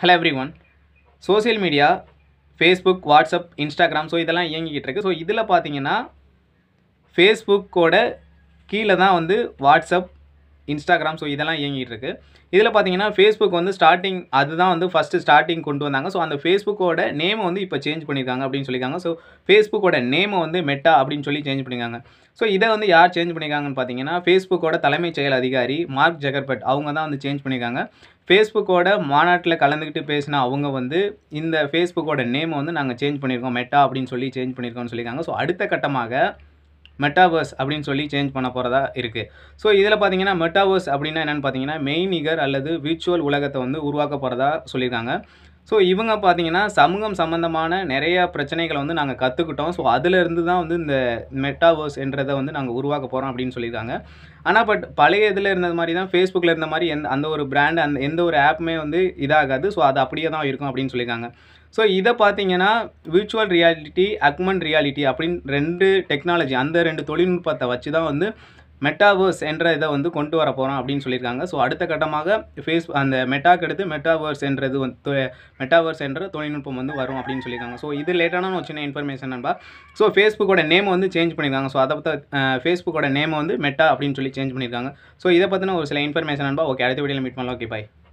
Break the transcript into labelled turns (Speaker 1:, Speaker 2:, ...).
Speaker 1: hello everyone social media Facebook WhatsApp Instagram so இதெல்லாம் இயங்கிக்கிட்டு இருக்குது ஸோ இதில் பார்த்தீங்கன்னா ஃபேஸ்புக்கோட கீழே தான் வந்து வாட்ஸ்அப் இன்ஸ்டாகிராம் ஸோ இதெல்லாம் இயங்கிட்டு இருக்கு இதில் பார்த்தீங்கன்னா ஃபேஸ்புக் வந்து ஸ்டார்டிங் அதுதான் வந்து ஃபஸ்ட்டு ஸ்டார்டிங் கொண்டு வந்தாங்க ஸோ அந்த ஃபேஸ்புக்கோட நேமை வந்து இப்போ சேஞ்ச் பண்ணியிருக்காங்க அப்படின்னு சொல்லியிருக்காங்க ஸோ ஃபேஸ்புக்கோட நேமை வந்து மெட்டா அப்படின்னு சொல்லி சேஞ்ச் பண்ணியிருக்காங்க ஸோ இதை வந்து யார் சேஞ்ச் பண்ணியிருக்காங்கன்னு பார்த்தீங்கன்னா ஃபேஸ்புக்கோட தலைமைச் செயல் அதிகாரி மார்க் ஜெகர்பட் அவங்க தான் வந்து சேஞ்ச் பண்ணியிருக்காங்க ஃபேஸ்புக்கோட மாநாட்டில் கலந்துக்கிட்டு பேசினா அவங்க வந்து இந்த ஃபேஸ்புக்கோட நேமை வந்து நாங்கள் சேஞ்ச் பண்ணியிருக்கோம் மெட்டா அப்படின்னு சொல்லி சேஞ்ச் பண்ணியிருக்கோம்னு சொல்லியிருக்காங்க ஸோ அடுத்த கட்டமாக மெட்டாவர்ஸ் அப்படின்னு சொல்லி சேஞ்ச் பண்ண போகிறதா இருக்குது ஸோ இதில் பார்த்தீங்கன்னா மெட்டாவர்ஸ் அப்படின்னா என்னென்னு பார்த்தீங்கன்னா மெய்நிகர் அல்லது விர்ச்சுவல் உலகத்தை வந்து உருவாக்க போகிறதா சொல்லியிருக்காங்க ஸோ இவங்க பார்த்தீங்கன்னா சமூகம் சம்மந்தமான நிறையா பிரச்சனைகளை வந்து நாங்கள் கற்றுக்கிட்டோம் ஸோ அதிலிருந்து தான் வந்து இந்த மெட்டாவர்ஸ் என்றதை வந்து நாங்கள் உருவாக்க போகிறோம் அப்படின்னு சொல்லியிருக்காங்க ஆனால் பட் பழைய இதில் இருந்தது மாதிரி தான் ஃபேஸ்புக்கில் இருந்த மாதிரி எந்த அந்த ஒரு பிராண்ட் அந்த எந்த ஒரு ஆப்புமே வந்து இதாகாது ஸோ அது அப்படியே தான் இருக்கும் அப்படின்னு சொல்லியிருக்காங்க ஸோ இதை பார்த்தீங்கன்னா விர்ச்சுவல் ரியாலிட்டி அக்மன் ரியாலிட்டி அப்படின்னு ரெண்டு டெக்னாலஜி அந்த ரெண்டு தொழில்நுட்பத்தை வச்சு தான் வந்து மெட்டாவேர்ஸ் என்ற இதை வந்து கொண்டு வர போகிறோம் அப்படின்னு சொல்லியிருக்காங்க ஸோ அடுத்த கட்டமாக ஃபேஸ் அந்த மெட்டாக்கு எடுத்து மெட்டாவேர்ஸ் என்றது வந்து மெட்டாவேர்ஸ் என்ற தொழில்நுட்பம் வந்து வரும் அப்படின்னு சொல்லியிருக்காங்க ஸோ இது லேட்டான ஒரு சின்ன இன்ஃபர்மேஷன் நண்பா ஸோ ஃபேஸ்புக்கோட நேம் வந்து சேஞ்ச் பண்ணியிருக்காங்க ஸோ அதை பற்றி ஃபேஸ்புக்கோட நேம் வந்து மெட்டா அப்படின்னு சொல்லி சேஞ்ச் பண்ணியிருக்காங்க ஸோ இதை பற்றின ஒரு சில இன்ஃபர்மேஷன் நண்பா ஓகே அடுத்த வீடியோவில் மீட் பண்ணலாம் ஓகே பாய்